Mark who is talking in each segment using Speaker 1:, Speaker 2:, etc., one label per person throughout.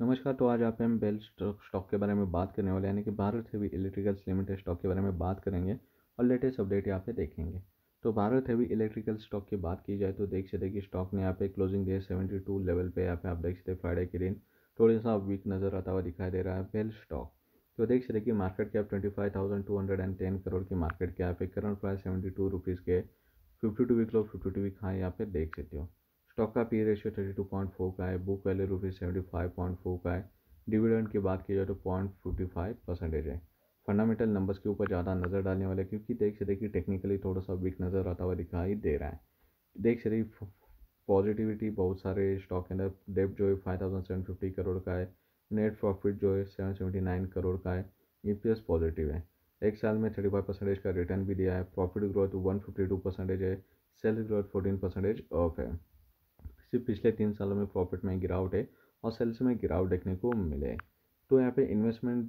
Speaker 1: नमस्कार तो आज आप हम बेल स्टॉक के बारे में बात करने वाले यानी कि Bharat heavy electricals limited stock के बारे में बात करेंगे और लेटेस्ट अपडेट यहाँ पे देखेंगे तो भारत हेवी इलेक्ट्रिकल स्टॉक की बात की जाए तो देख सकते कि स्टॉक ने यहाँ पे क्लोजिंग दी है सेवेंटी टू लेवल पे यहाँ पे आप देख सकते फ्राइडे के दिन थोड़ा सा वीक नज़र आता हुआ दिखाई दे रहा है बेल स्टॉक तो देख सकते कि market cap twenty five thousand two hundred and ten crore की मार्केट कैप है current price seventy two rupees के fifty two week low fifty two week हाँ यहाँ पे देख सकते हो स्टॉक का P ratio thirty two point four का है book value rupees seventy five point four का है डिविडेंड की बात की जाए तो पॉइंट फिफ्टी फाइव परसेंटेज है फंडामेंटल नंबर्स के ऊपर ज़्यादा नज़र डालने वाले क्योंकि देख से देखिए टेक्निकली थोड़ा सा वीक नज़र आता हुआ दिखाई दे रहा है देख से देखिए पॉजिटिविटी बहुत सारे स्टॉक के अंदर डेप्ट जो है five thousand seven fifty crore का है नेट प्रॉफिट जो है सेवन सेवेंटी नाइन करोड़ का है ई पी एस पॉजिटिव है एक साल में थर्टी फाइव परसेंटेज का रिटर्न भी दिया है profit growth one fifty two percentage है sales growth fourteen percentage off है सिर्फ पिछले तीन सालों में प्रॉफिट में गिरावट है और सेल्स में गिरावट देखने को मिले तो यहाँ पे इन्वेस्टमेंट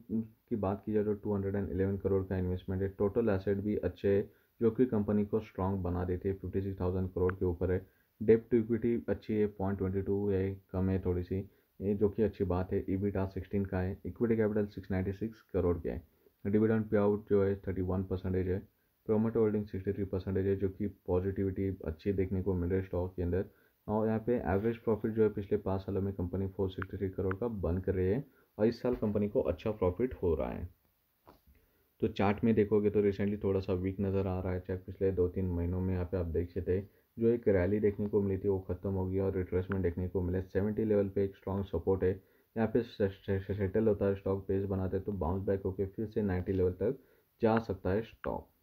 Speaker 1: की बात की जाए तो two hundred and eleven crore का इन्वेस्टमेंट है टोटल एसेट भी अच्छे है जो कि कंपनी को स्ट्रांग बना देते है फिफ्टी सिक्स थाउजेंड करोड़ के ऊपर है डेप्ट टू इक्विटी अच्छी है पॉइंट ट्वेंटी टू है कम है थोड़ी सी जो कि अच्छी बात है ई ईबीटा सिक्सटीन का है equity capital six ninety six crore का है डिविडेंड पे आउट जो है थर्टी वन परसेंटेज है promoter holding sixty three percentage है जो कि पॉजिटिविटी अच्छी देखने को मिल रही है स्टॉक के अंदर और यहाँ पे एवरेज प्रॉफिट जो है पिछले पाँच सालों में company four sixty three crore का बन कर रही है और इस साल कंपनी को अच्छा प्रॉफिट हो रहा है तो चार्ट में देखोगे तो रिसेंटली थोड़ा सा वीक नज़र आ रहा है चाहे पिछले दो तीन महीनों में यहाँ पे आप देख सकते जो एक रैली देखने को मिली थी वो खत्म हो गई और रिट्रेसमेंट देखने को मिले सेवेंटी लेवल पे एक स्ट्रॉन्ग सपोर्ट है यहाँ पे सेटल होता है स्टॉक पेज बनाते हैं तो बाउंस बैक होकर फिर से नाइन्टी लेवल तक जा सकता है स्टॉक